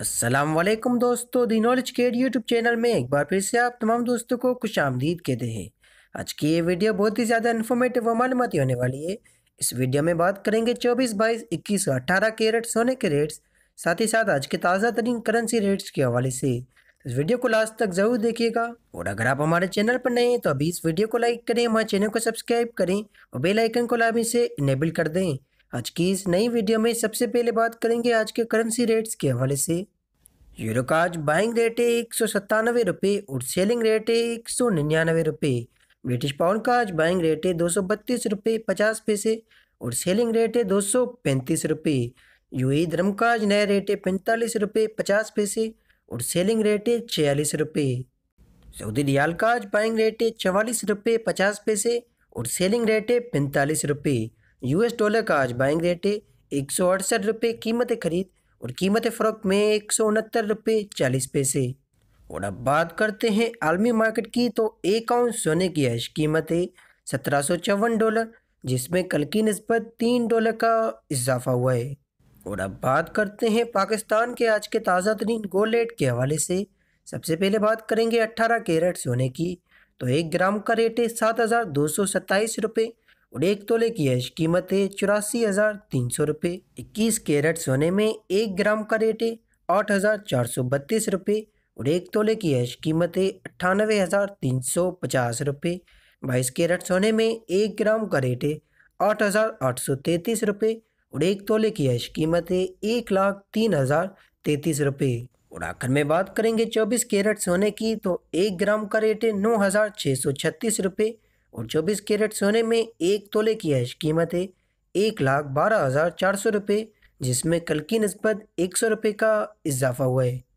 असलम दोस्तों the knowledge के YouTube channel में एक बार फिर से आप तमाम दोस्तों को खुश आमदीद कहते हैं आज की ये वीडियो बहुत ही ज़्यादा इन्फॉर्मेटिव व मालूमती होने वाली है इस वीडियो में बात करेंगे चौबीस बाईस इक्कीस और के कैरेट सोने के रेट्स साथ ही साथ आज के ताज़ा तरीन करेंसी रेट्स के हवाले से तो इस वीडियो को लास्ट तक ज़रूर देखिएगा और अगर आप हमारे चैनल पर नए हैं तो अभी इस वीडियो को लाइक करें हमारे चैनल को सब्सक्राइब करें और बेलाइकन को लाभ इसे इनेबल कर दें आज की इस नई वीडियो में सबसे पहले बात करेंगे आज के करेंसी रेट्स के हवाले से यूरो का आज बाइंग रेट है एक सौ सत्तानवे रुपये और सेलिंग रेट है एक सौ निन्यानवे रुपये ब्रिटिश पाउंड का आज बाइंग रेट है दो सौ बत्तीस रुपये पचास पैसे और सेलिंग रेट है दो सौ पैंतीस रुपये ई e धर्म का आज नया रेट है पैंतालीस रुपये पचास पैसे और सेलिंग रेट है छियालीस रुपये सऊदी रियाल का आज बाइंग रेट है चवालीस रुपये पचास पैसे और सेलिंग रेट है पैंतालीस रुपये यूएस डॉलर का आज बाइंग रेट है एक सौ अड़सठ रुपये कीमत खरीद और कीमत फ़रोख में एक सौ उनहत्तर रुपये चालीस पैसे और अब बात करते हैं आलमी मार्केट की तो एक आउंस सोने की आज कीमत है सत्रह सौ चौवन डॉलर जिसमें कल की नस्बत तीन डॉलर का इजाफा हुआ है और अब बात करते हैं पाकिस्तान के आज के ताज़ा तरीन गोल्ड रेट के हवाले से सबसे पहले बात करेंगे अट्ठारह कैरेट सोने की तो एक ग्राम का रेट है सात हज़ार दो सौ सत्ताईस रुपये और एक तोले की यश कीमत है चौरासी हज़ार तीन सौ रुपये इक्कीस कैरेट सोने में एक ग्राम का रेट है आठ हज़ार चार सौ बत्तीस रुपये और एक तोले की यश कीमत है अट्ठानवे हज़ार तीन सौ पचास रुपये बाईस कैरेट सोने में एक ग्राम का रेट है आठ हज़ार आठ सौ तैंतीस रुपये और एक तोले की यश कीमत है एक लाख तीन हज़ार तैंतीस रुपये और आखिर में बात करेंगे चौबीस कैरेट सोने की तो एक ग्राम का रेट है नौ हज़ार छः सौ छत्तीस रुपये और चौबीस कैरेट सोने में एक तोले की ऐश कीमत है एक लाख बारह हज़ार चार सौ रुपये जिसमें कल की नस्बत एक सौ रुपये का इजाफा हुआ है